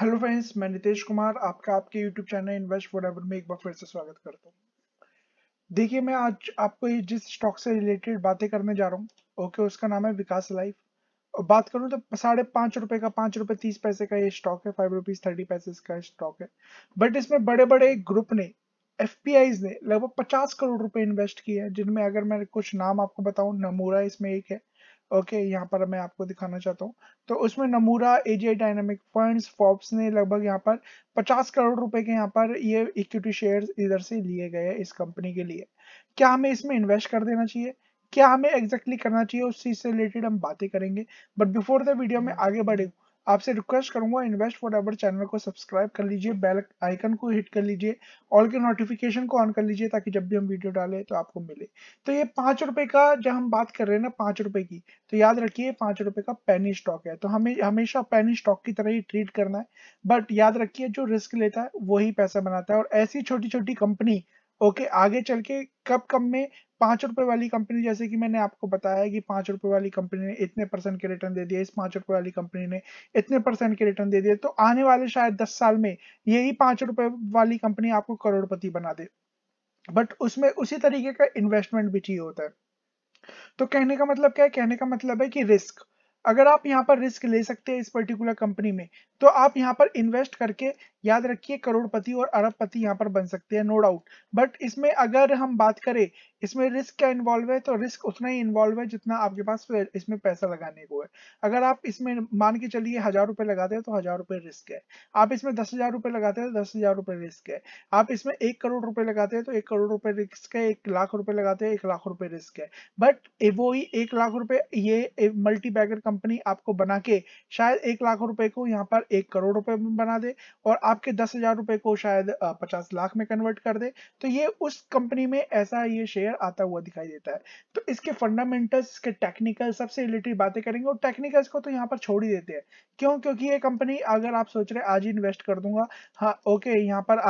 hello friends मैं नितेश कुमार आपका आपके यूट्यूब चैनल इन्वेस्ट एवर में एक बार फिर से स्वागत करता हूँ देखिए मैं आज आपको जिस स्टॉक से रिलेटेड बातें करने जा रहा हूँ ओके उसका नाम है विकास लाइफ और बात करूँ तो साढ़े पांच रुपए का पांच रुपए तीस पैसे का ये स्टॉक है फाइव रुपीज़ थर्टी पैसे का स्टॉक है बट इसमें बड़े बड़े ग्रुप ने एफ ने लगभग पचास करोड़ रुपए इन्वेस्ट किए हैं जिनमें अगर मैं कुछ नाम आपको बताऊं नमूरा इसमें एक है ओके okay, यहाँ पर मैं आपको दिखाना चाहता हूँ तो उसमें नमूरा एजे डायनामिक फंड्स फॉप्स ने लगभग यहाँ पर 50 करोड़ रुपए के यहाँ पर ये इक्विटी शेयर्स इधर से लिए गए इस कंपनी के लिए क्या हमें इसमें इन्वेस्ट कर देना चाहिए क्या हमें एग्जैक्टली exactly करना चाहिए उस चीज से रिलेटेड हम बातें करेंगे बट बिफोर द वीडियो में आगे बढ़े आपसे रिक्वेस्ट करूंगा इन्वेस्ट फॉर एवर चैनल को सब्सक्राइब कर लीजिए बेल आइकन को हिट कर लीजिए ऑल के नोटिफिकेशन को ऑन कर लीजिए ताकि जब भी हम वीडियो डालें तो आपको मिले तो ये पांच रुपए का जब हम बात कर रहे हैं ना पांच रुपए की तो याद रखिए पांच रुपए का पैनी स्टॉक है तो हमें हमेशा पैनी स्टॉक की तरह ही ट्रीट करना है बट याद रखिए जो रिस्क लेता है वही पैसा बनाता है और ऐसी छोटी छोटी कंपनी ओके okay, आगे चल के कब कम में पांच रुपए वाली कंपनी जैसे कि मैंने आपको बताया कि पांच रुपए वाली कंपनी ने इतने परसेंट के रिटर्न दे दिए इस पांच रुपए वाली कंपनी ने इतने परसेंट के रिटर्न दे दिए तो आने वाले शायद दस साल में यही पांच रुपए वाली कंपनी आपको करोड़पति बना दे बट उसमें उसी तरीके का इन्वेस्टमेंट भी चाहिए होता है तो कहने का मतलब क्या है कहने का मतलब है कि रिस्क अगर आप यहाँ पर रिस्क ले सकते हैं इस पर्टिकुलर कंपनी में तो आप यहाँ पर इन्वेस्ट करके याद रखिए करोड़पति और अरबपति यहाँ पर बन सकते हैं नो डाउट बट इसमें अगर हम बात करें इसमें रिस्क क्या इन्वॉल्व है तो रिस्क उतना ही इन्वॉल्व है जितना आपके पास इसमें पैसा लगाने को है अगर आप इसमें मान के चलिए हजार रुपए लगाते हैं तो हजार रुपए रिस्क है आप इसमें दस हजार रुपए लगाते हैं तो दस हजार रुपए रिस्क है आप इसमें एक करोड़ रुपए लगाते हैं तो एक करोड़ रुपए रिस्क है एक लाख रुपए लगाते हैं एक लाख रुपए रिस्क है बट वो ही एक लाख रुपए ये मल्टी बैगर कंपनी आपको बना के शायद एक लाख रुपए को यहाँ पर एक करोड़ रुपए में बना दे और आपके दस हजार रुपए को शायद पचास लाख में कन्वर्ट कर दे तो ये उस कंपनी में ऐसा ये शेयर आता हुआ दिखाई देता है तो इसके फंडामेंटल्स इसके टेक्निकल सबसे रिलेटेड बातें करेंगे और टेक्निकल्स को तो यहाँ पर छोड़ ही देते हैं क्यों क्योंकि ये कंपनी अगर आप सोच रहे आज ही इन्वेस्ट कर दूंगा हाँ ओके यहाँ पर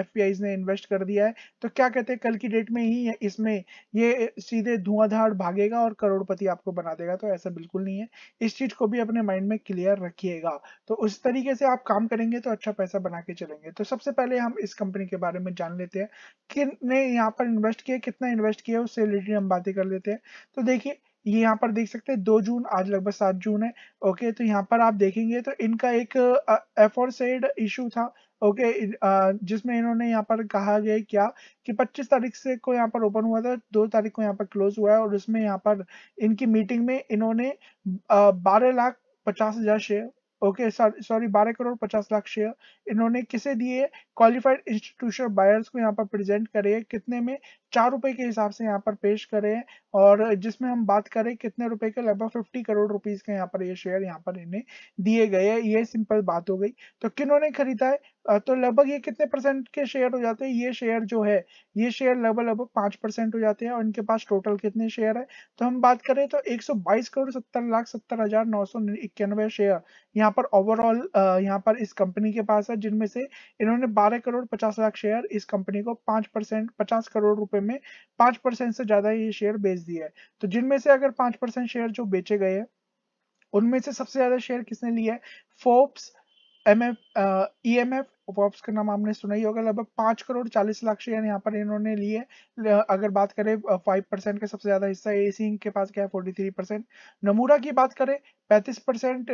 एफ इन ने इन्वेस्ट कर दिया है तो क्या कहते हैं कल की डेट में ही इसमें ये सीधे धुआंधार भागेगा और करोड़पति आपको बना देगा तो ऐसा बिल्कुल नहीं है इस चीज को भी अपने माइंड में क्लियर रखिएगा तो उस इस तरीके से आप काम करेंगे तो अच्छा पैसा बना के चलेंगे तो सबसे पहले हम इस कंपनी के बारे में जान लेते हैं कि ने यहाँ पर इन्वेस्ट किया कितना इन्वेस्ट किया उससे रिलेटेड हम बातें कर लेते हैं तो देखिए ये यहाँ पर देख सकते हैं दो जून आज लगभग सात जून है ओके तो यहाँ पर आप देखेंगे तो इनका एक एफोर सेड इशू था ओके जिसमें इन्होंने यहाँ पर कहा गया क्या कि 25 तारीख से को यहाँ पर ओपन हुआ था दो तारीख को यहाँ पर क्लोज हुआ है और उसमें यहाँ पर इनकी मीटिंग में इन्होंने बारह लाख पचास हजार शेयर ओके सॉरी बारह करोड़ पचास लाख शेयर इन्होंने किसे दिए क्वालिफाइड इंस्टीट्यूशनल बायर्स को यहाँ पर प्रेजेंट करे कितने में चार रुपए के हिसाब से यहाँ पर पेश करें और जिसमें हम बात करें कितने रुपए के लगभग फिफ्टी करोड़ रुपीज के यहाँ पर ये शेयर यहाँ पर इन्हें दिए गए हैं ये सिंपल बात हो गई तो किन्होंने खरीदा है तो लगभग ये कितने परसेंट के शेयर हो जाते हैं ये शेयर जो है ये शेयर लगभग लगभग पांच परसेंट हो जाते हैं और इनके पास टोटल कितने शेयर है तो हम बात करें तो 122 करोड़ सत्तर लाख सत्तर हजार नौ सौ इक्यानवे शेयर यहाँ पर ओवरऑल यहाँ पर इस कंपनी के पास है जिनमें से इन्होंने बारह करोड़ पचास लाख शेयर इस कंपनी को पांच परसेंट करोड़ रुपए में पांच परसेंट से ज्यादा ये शेयर बेच दिया है तो जिनमें से अगर पांच परसेंट शेयर जो बेचे गए हैं उनमें से सबसे ज्यादा शेयर किसने लिए है Forbes M F E M F वॉप्स का नाम आपने सुना ही होगा लगभग पांच करोड़ चालीस लाख शेयर यहाँ पर इन्होंने लिए अगर बात करें फाइव परसेंट का सबसे ज्यादा हिस्सा ए के पास क्या है फोर्टी थ्री परसेंट नमूरा की बात करें पैंतीस परसेंट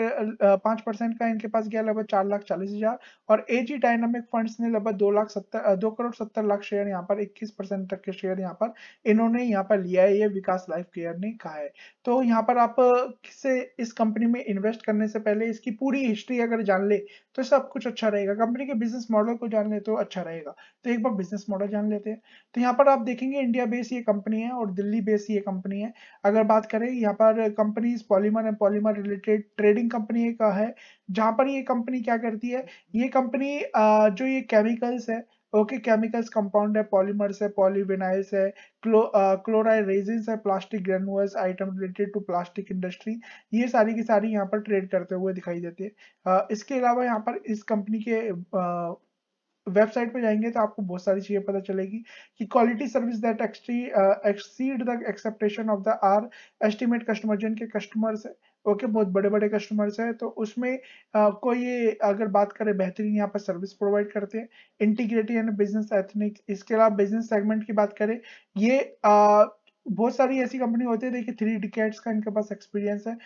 पांच परसेंट का इनके पास गया लगभग चार लाख चालीस हजार और एजी डायनामिक फंड्स ने लगभग दो लाख सत्तर दो करोड़ सत्तर लाख शेयर यहाँ पर इक्कीस परसेंट तक के शेयर यहाँ पर इन्होंने यहाँ पर लिया है ये विकास लाइफ केयर ने कहा है तो यहाँ पर आप किसे इस कंपनी में इन्वेस्ट करने से पहले इसकी पूरी हिस्ट्री अगर जान ले तो सब कुछ अच्छा रहेगा कंपनी के बिजनेस मॉडल को जान ले तो अच्छा रहेगा तो एक बार बिजनेस मॉडल जान लेते हैं तो यहाँ पर आप देखेंगे इंडिया बेस ये कंपनी है और दिल्ली बेस ये कंपनी है अगर बात करें यहाँ पर companies polymer and polymer related trading company का है जहाँ पर ये कंपनी क्या करती है ये कंपनी जो ये केमिकल्स है ओके केमिकल्स कंपाउंड है पॉलीमर्स है पॉलीविनाइल्स है क्लो क्लोराइड रेजिन्स है plastic granules item related to plastic industry ये सारी की सारी यहाँ पर ट्रेड करते हुए दिखाई देती है इसके अलावा यहाँ पर इस कंपनी के वेबसाइट पे जाएंगे तो आपको बहुत सारी चीजें पता चलेगी कि quality service that exceed the expectation of the our estimate customer जिनके कस्टमर्स है ओके बहुत बड़े बड़े कस्टमर्स हैं तो उसमें आपको ये अगर बात करें बेहतरीन यहाँ पर सर्विस प्रोवाइड करते हैं इंटीग्रिटी एंड बिजनेस एथनिक इसके अलावा बिजनेस सेगमेंट की बात करें ये आ, बहुत सारी ऐसी कंपनी होती है देखिए थ्री डिकेट्स का इनके पास एक्सपीरियंस है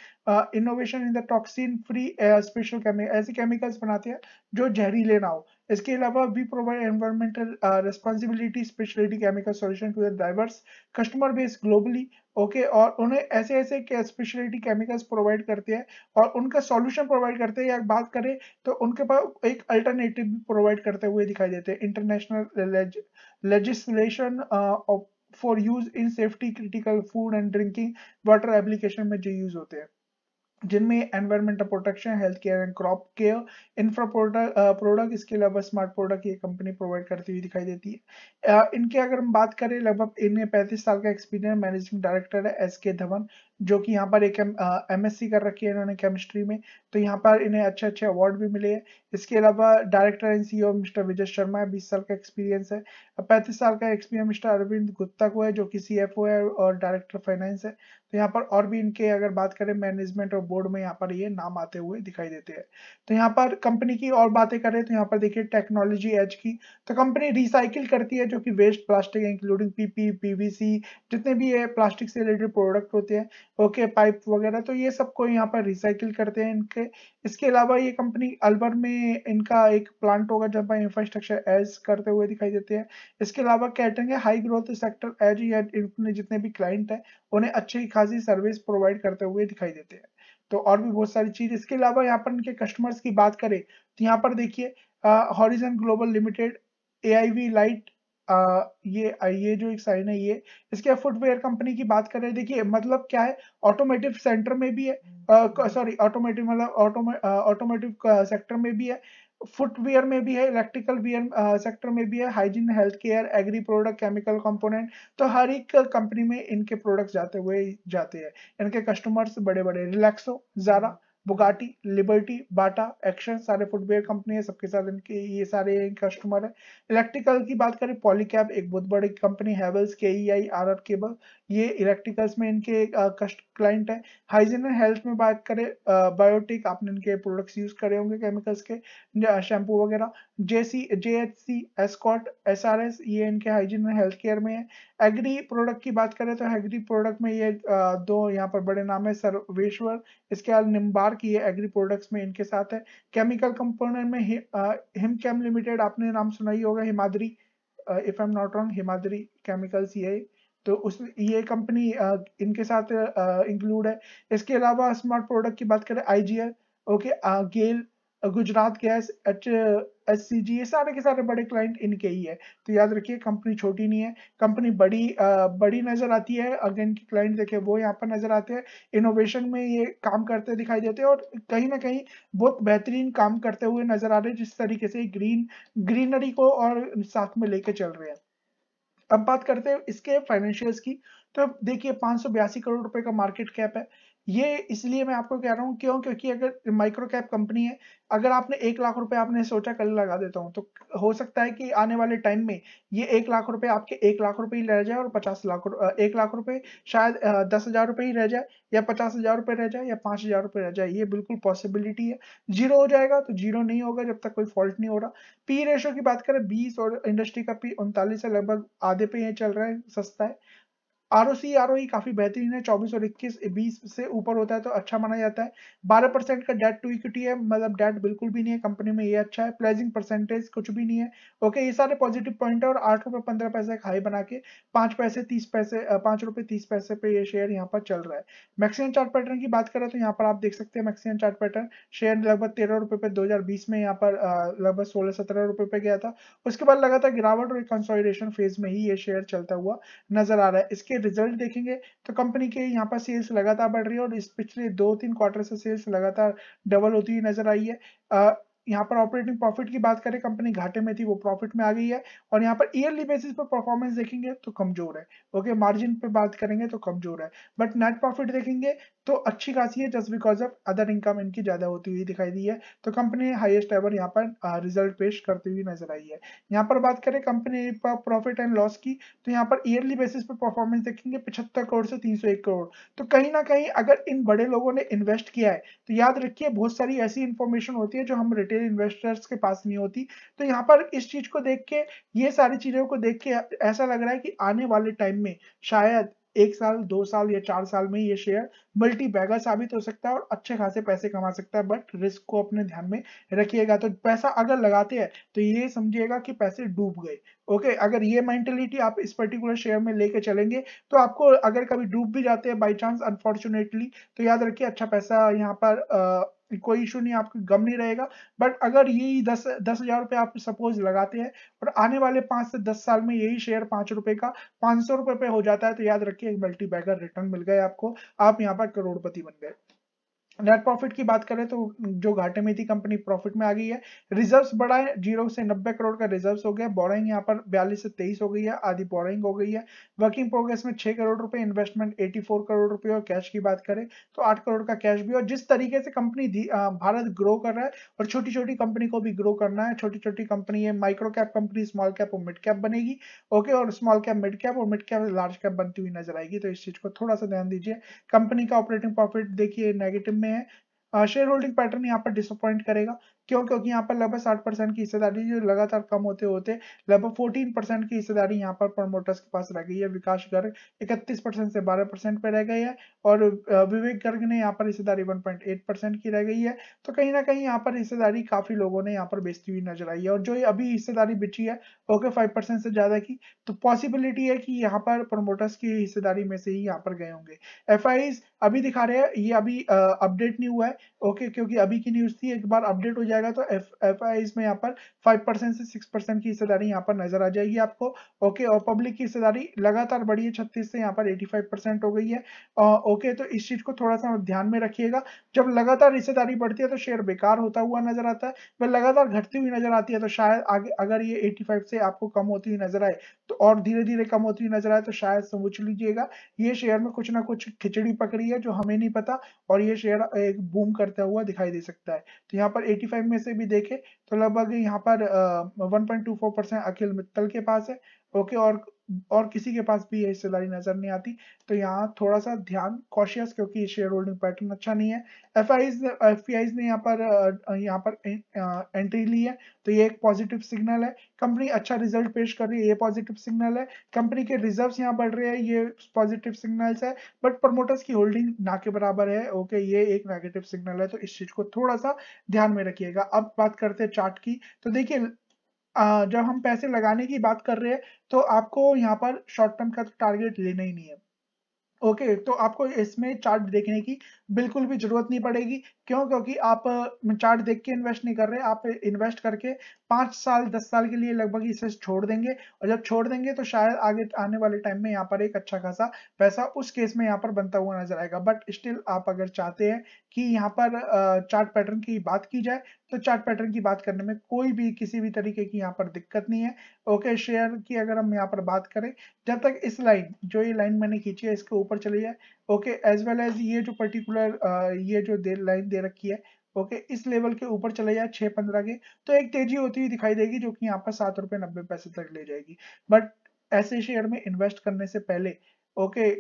innovation in the toxin free special chemical ऐसे केमिकल्स बनाते हैं जो जहरीले ना हो इसके अलावा we provide environmental responsibility speciality chemical solution to diverse customer base globally okay और उन्हें ऐसे ऐसे स्पेशलिटी केमिकल्स प्रोवाइड करते हैं और उनका सॉल्यूशन प्रोवाइड करते हैं या बात करें तो उनके पास एक अल्टरनेटिव प्रोवाइड करते हुए दिखाई देते हैं international legislation for use in safety critical food and drinking water application में जो यूज होते हैं जिनमें environmental protection health care and crop care infra product इसके अलावा स्मार्ट प्रोडक्ट ये कंपनी प्रोवाइड करती हुई दिखाई देती है uh, इनके अगर हम बात करें लगभग इनमें पैंतीस साल का एक्सपीरियंस मैनेजिंग डायरेक्टर है एस के धवन जो कि यहाँ पर एक एम एस कर रखी है इन्होंने केमिस्ट्री में तो यहाँ पर इन्हें अच्छे अच्छे अवार्ड भी मिले हैं इसके अलावा director and CEO mister Vijay Sharma है बीस साल का एक्सपीरियंस है पैंतीस साल का एक्सपीरियंस मिस्टर अरविंद गुप्ता को है जो कि सी है और डायरेक्टर फाइनेंस है तो यहाँ पर और भी इनके अगर बात करें मैनेजमेंट और बोर्ड में यहाँ पर ये नाम आते हुए दिखाई देते हैं तो यहाँ पर कंपनी की और बातें करें तो यहाँ पर देखिए टेक्नोलॉजी एज की तो कंपनी रिसाइकिल करती है जो कि waste plastic including PP PVC जितने भी है प्लास्टिक से रिलेटेड प्रोडक्ट होते हैं ओके पाइप वगैरह तो ये सबको यहाँ पर रिसाइकिल करते हैं इनके इसके अलावा ये कंपनी अलवर में इनका एक प्लांट होगा जब इंफ्रास्ट्रक्चर एज करते हुए दिखाई देते हैं इसके अलावा कैटरिंग है हाई ग्रोथ सेक्टर एज या जितने भी क्लाइंट हैं उन्हें अच्छी खासी सर्विस प्रोवाइड करते हुए दिखाई देते हैं तो और भी बहुत सारी चीज इसके अलावा यहाँ पर इनके कस्टमर्स की बात करें तो यहाँ पर देखिए हॉरिजन ग्लोबल लिमिटेड ए लाइट आ, ये ये जो एक साइन है ये इसके फुटवेयर कंपनी की बात कर रहे हैं देखिए मतलब क्या है ऑटोमेटिव सेंटर में भी है सॉरी ऑटोमेटिव मतलब ऑटोमेटिव सेक्टर में भी है फुटवेयर में भी है इलेक्ट्रिकल वियर सेक्टर में भी है hygiene health care agri product chemical component तो हर एक कंपनी में इनके प्रोडक्ट्स जाते हुए जाते हैं इनके कस्टमर्स बड़े बड़े Relaxo Zara Bugatti Liberty Bata Action सारे फुटवेयर कंपनी है सबके साथ इनके ये सारे कस्टमर है इलेक्ट्रिकल की बात करें पॉलीकैब एक बहुत बड़ी company Havells K E I R R cable ये इलेक्ट्रिकल्स में इनके कस्ट क्लाइंट है हाइजीन एंड हेल्थ में बात करें बायोटिक आपने इनके प्रोडक्ट्स यूज करे होंगे केमिकल्स के शैम्पू वगैरह जेसी जे एच सी एस्कॉट एस आर एस ये इनके हाइजीन एंड हेल्थ केयर में है एग्री प्रोडक्ट की बात करें तो एग्री प्रोडक्ट में ये दो यहाँ पर बड़े नाम है सर्वेश्वर इसके अलावा निम्बार चार की है एग्री प्रोडक्ट्स में इनके साथ है केमिकल कंपोनेंट में हिम कैम लिमिटेड आपने नाम सुना ही होगा Himadri if I am not wrong Himadri chemicals ये तो उस ये कंपनी uh, इनके साथ इंक्लूड uh, है इसके अलावा स्मार्ट प्रोडक्ट की बात करें I okay GAIL Gujarat gas H S C G ये सारे के सारे बड़े क्लाइंट इनके ही है तो याद रखिए कंपनी छोटी नहीं है कंपनी बड़ी आ, बड़ी नजर आती है अगेन की क्लाइंट देखे वो यहाँ पर नजर आते हैं इनोवेशन में ये काम करते दिखाई देते हैं और कहीं ना कहीं बहुत बेहतरीन काम करते हुए नजर आ रहे हैं जिस तरीके से ग्रीन ग्रीनरी को और साथ में लेके चल रहे हैं अब बात करते हैं इसके फाइनेंशियल्स की तो देखिए पांच करोड़ रुपए का मार्केट कैप है ये इसलिए मैं आपको कह रहा हूँ क्यों क्योंकि अगर माइक्रो कैप कंपनी है अगर आपने एक लाख रुपए आपने सोचा कल लगा देता हूँ तो हो सकता है कि आने वाले टाइम में ये एक लाख रुपए आपके एक लाख रुपए ही रह जाए और पचास लाख एक लाख रुपए शायद दस हजार रुपए ही रह जाए या पचास हजार रुपए रह जाए या पांच हजार रुपए रह जाए ये बिल्कुल पॉसिबिलिटी है जीरो हो जाएगा तो जीरो नहीं होगा जब तक कोई फॉल्ट नहीं हो रहा पी रेशो की बात करें बीस और इंडस्ट्री का पी उनतालीस है लगभग आधे पे ये चल रहा है सस्ता है R O C R O काफी बेहतरीन है चौबीस और इक्कीस बीस से ऊपर होता है तो अच्छा माना जाता है बारह परसेंट का डेट टू इक्विटी है मतलब डेट बिल्कुल भी नहीं है कंपनी में ये अच्छा है प्लेजिंग परसेंटेज कुछ भी नहीं है ओके ये सारे पॉजिटिव पॉइंट है और आठ रुपये पंद्रह पैसे का हाई बना के पाँच पैसे तीस पैसे पाँच रुपये तीस पैसे पे ये शेयर यहाँ पर चल रहा है मैक्सिमम चार्ट पैटर्न की बात करें तो यहाँ पर आप देख सकते हैं मैक्सिमम चार्ट पैटर्न शेयर लगभग तेरह रुपये पे 2020 में यहाँ पर लगभग सोलह सत्रह रुपये पे गया था उसके बाद लगातार गिरावट और कंसोलिडेशन फेज में ही ये शेयर चलता हुआ नजर आ रहा है इसके रिजल्ट देखेंगे तो कंपनी के यहाँ पर सेल्स लगातार बढ़ रही है और इस पिछले दो तीन क्वार्टर से सेल्स लगातार डबल होती हुई नजर आई है यहाँ पर ऑपरेटिंग प्रॉफिट की बात करें कंपनी घाटे में थी वो प्रॉफिट में आ गई है और यहाँ पर ईयरली बेसिस पर परफॉर्मेंस देखेंगे तो कमजोर है ओके मार्जिन पे बात करेंगे तो कमजोर है बट नेट प्रॉफिट देखेंगे तो अच्छी खासी है just because of other income इनकी ज्यादा होती हुई दिखाई दी है तो कंपनी हाइएस्ट एवर यहाँ पर रिजल्ट पेश करती हुई नजर आई है यहाँ पर बात करें कंपनी प्रॉफिट एंड लॉस की तो यहाँ पर ईयरली बेसिस पर परफॉर्मेंस देखेंगे पिछहत्तर करोड़ से तीन करोड़ तो कहीं ना कहीं अगर इन बड़े लोगों ने इन्वेस्ट किया है तो याद रखिए बहुत सारी ऐसी इंफॉर्मेशन होती है जो हम रिटेल रिटेल इन्वेस्टर्स के पास नहीं होती तो यहाँ पर इस चीज को देख के ये सारी चीजों को देख के ऐसा लग रहा है कि आने वाले टाइम में शायद एक साल दो साल या चार साल में ये शेयर मल्टी बैगर साबित हो सकता है और अच्छे खासे पैसे कमा सकता है बट रिस्क को अपने ध्यान में रखिएगा तो पैसा अगर लगाते हैं तो ये समझिएगा कि पैसे डूब गए ओके अगर ये मेंटेलिटी आप इस पर्टिकुलर शेयर में लेके चलेंगे तो आपको अगर कभी डूब भी जाते हैं बाई चांस अनफॉर्चुनेटली तो याद रखिए अच्छा पैसा यहाँ पर आ, कोई इशू नहीं आपको गम नहीं रहेगा बट अगर यही दस दस हजार रुपये आप सपोज लगाते हैं और आने वाले पांच से दस साल में यही शेयर पांच रुपए का पांच सौ रुपए पे हो जाता है तो याद रखिए मल्टी बैगर रिटर्न मिल गए आपको आप यहाँ पर करोड़पति बन गए नेट प्रॉफिट की बात करें तो जो घाटे में थी कंपनी प्रॉफिट में आ गई है रिजर्व्स बढ़ा है जीरो से नब्बे करोड़ का रिजर्व्स हो गया बोरिंग यहाँ पर बयालीस से तेईस हो गई है आधी बोरिंग हो गई है वर्किंग प्रोग्रेस में छह करोड़ रुपए इन्वेस्टमेंट एटी फोर करोड़ रुपए और कैश की बात करें तो आठ करोड़ का कैश भी और जिस तरीके से कंपनी भारत ग्रो कर रहा है और छोटी छोटी कंपनी को भी ग्रो करना है छोटी छोटी कंपनी है micro cap company small cap और मिड कैप बनेगी ओके और स्मॉल कैप मिड कैप और मिड कैप लार्ज कैप बनती हुई नजर आएगी तो इस चीज को थोड़ा सा ध्यान दीजिए कंपनी का ऑपरेटिंग प्रॉफिट देखिए नेगेटिव में है शेयर होल्डिंग पैटर्न यहाँ पर डिसअपॉइंट करेगा क्यों क्योंकि यहाँ पर लगभग साठ परसेंट की हिस्सेदारी जो लगातार कम होते होते लगभग फोर्टीन परसेंट की हिस्सेदारी यहाँ पर प्रमोटर्स के पास रह गई है विकास गर्ग इकतीस परसेंट से बारह परसेंट पे रह गई है और विवेक गर्ग ने यहाँ पर हिस्सेदारी वन पॉइंट एट परसेंट की रह गई है तो कहीं ना कहीं यहाँ पर हिस्सेदारी काफी लोगों ने यहाँ पर बेचती हुई नजर आई है और जो अभी हिस्सेदारी बिची है ओके फाइव परसेंट से ज्यादा की तो पॉसिबिलिटी है कि यहाँ पर प्रमोटर्स की हिस्सेदारी में से ही यहाँ पर गए होंगे एफ अभी दिखा रहे हैं ये अभी अपडेट नहीं हुआ है ओके क्योंकि अभी की न्यूज थी एक बार अपडेट हो जाए जाएगा तो एफ एफ में यहाँ पर 5% से 6% की हिस्सेदारी यहाँ पर नजर आ जाएगी आपको ओके और पब्लिक की हिस्सेदारी लगातार बढ़ी है छत्तीस से यहाँ पर 85% हो गई है आ, ओके तो इस चीज को थोड़ा सा ध्यान में रखिएगा जब लगातार हिस्सेदारी बढ़ती है तो शेयर बेकार होता हुआ नजर आता है वह लगातार घटती हुई नजर आती है तो शायद आगे अगर ये एटी से आपको कम होती हुई नजर आए तो और धीरे धीरे कम होती हुई नजर आए तो शायद समझ लीजिएगा ये शेयर में कुछ ना कुछ खिचड़ी पकड़ी है जो हमें नहीं पता और ये शेयर एक बूम करता हुआ दिखाई दे सकता है तो यहाँ पर 85 फाइव में से भी देखें तो लगभग यहाँ पर one point two four percent Akhil Mittal के पास है ओके और और किसी के पास भी ये हिस्सेदारी नजर नहीं आती तो यहाँ थोड़ा सा ध्यान कॉशियस क्योंकि शेयर होल्डिंग पैटर्न अच्छा नहीं है एफ आई ने यहाँ पर यहाँ पर एंट्री ली है तो ये एक पॉजिटिव सिग्नल है कंपनी अच्छा रिजल्ट पेश कर रही है ये पॉजिटिव सिग्नल है कंपनी के रिजर्व यहाँ बढ़ रहे हैं ये पॉजिटिव सिग्नल्स है बट प्रमोटर्स की होल्डिंग ना के बराबर है ओके ये एक नेगेटिव सिग्नल है तो इस चीज को थोड़ा सा ध्यान में रखिएगा अब बात करते हैं चार्ट की तो देखिए जब हम पैसे लगाने की बात कर रहे हैं तो आपको यहाँ पर शॉर्ट टर्म का तो टारगेट लेना ही नहीं है ओके okay, तो आपको इसमें चार्ट देखने की बिल्कुल भी जरूरत नहीं पड़ेगी क्यों क्योंकि आप चार्ट देख के इन्वेस्ट नहीं कर रहे आप इन्वेस्ट करके पांच साल दस साल के लिए लगभग इसे छोड़ देंगे और जब छोड़ देंगे तो शायद आगे आने वाले टाइम में यहाँ पर एक अच्छा खासा पैसा उस केस में यहाँ पर बनता हुआ नजर आएगा बट स्टिल आप अगर चाहते हैं कि यहाँ पर चार्ट पैटर्न की बात की जाए तो चार्ट पैटर्न की बात करने में कोई भी किसी भी तरीके की यहाँ पर दिक्कत नहीं है ओके शेयर की अगर हम यहाँ पर बात करें जब तक इस लाइन जो ये लाइन मैंने खींची है इसके ऊपर चली जाए ओके एज वेल एज ये जो पर्टिकुलर uh, ये जो दे लाइन दे रखी है ओके okay, इस लेवल के ऊपर चले जाए छह पंद्रह के तो एक तेजी होती हुई दिखाई देगी जो कि यहाँ पर सात रुपए नब्बे पैसे तक ले जाएगी बट ऐसे शेयर में इन्वेस्ट करने से पहले ओके okay,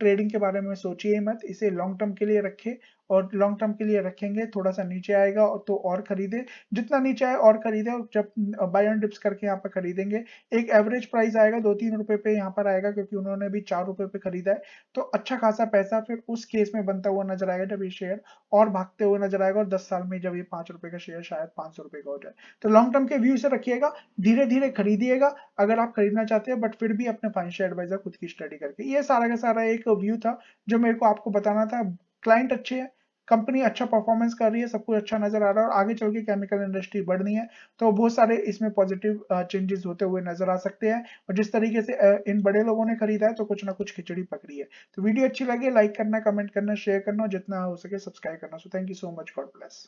ट्रेडिंग के बारे में सोचिए मत इसे लॉन्ग टर्म के लिए रखें और लॉन्ग टर्म के लिए रखेंगे थोड़ा सा नीचे आएगा और तो और खरीदे जितना नीचे आए और खरीदे और जब बाय ऑन डिप्स करके यहाँ पर खरीदेंगे एक एवरेज प्राइस आएगा दो तीन रुपए पे यहाँ पर आएगा क्योंकि उन्होंने भी चार रुपए पे खरीदा है तो अच्छा खासा पैसा फिर उस केस में बनता हुआ नजर आएगा जब ये शेयर और भागते हुए नजर आएगा और दस साल में जब ये पांच रुपए का शेयर शायद पांच सौ रुपए का हो जाए तो लॉन्ग टर्म के व्यू से रखिएगा धीरे धीरे खरीदिएगा अगर आप खरीदना चाहते हैं बट फिर भी अपने फाइनेंशियल एडवाइजर खुद की स्टडी करके ये सारा का सारा एक व्यू था जो मेरे को आपको बताना था क्लाइंट अच्छे हैं कंपनी अच्छा परफॉर्मेंस कर रही है सब कुछ अच्छा नजर आ रहा है और आगे चल के केमिकल इंडस्ट्री बढ़नी है तो बहुत सारे इसमें पॉजिटिव चेंजेस होते हुए नजर आ सकते हैं और जिस तरीके से इन बड़े लोगों ने खरीदा है तो कुछ ना कुछ खिचड़ी पकड़ी है तो वीडियो अच्छी लगे लाइक करना कमेंट करना शेयर करना जितना हो सके सब्सक्राइब करना so thank you so much God bless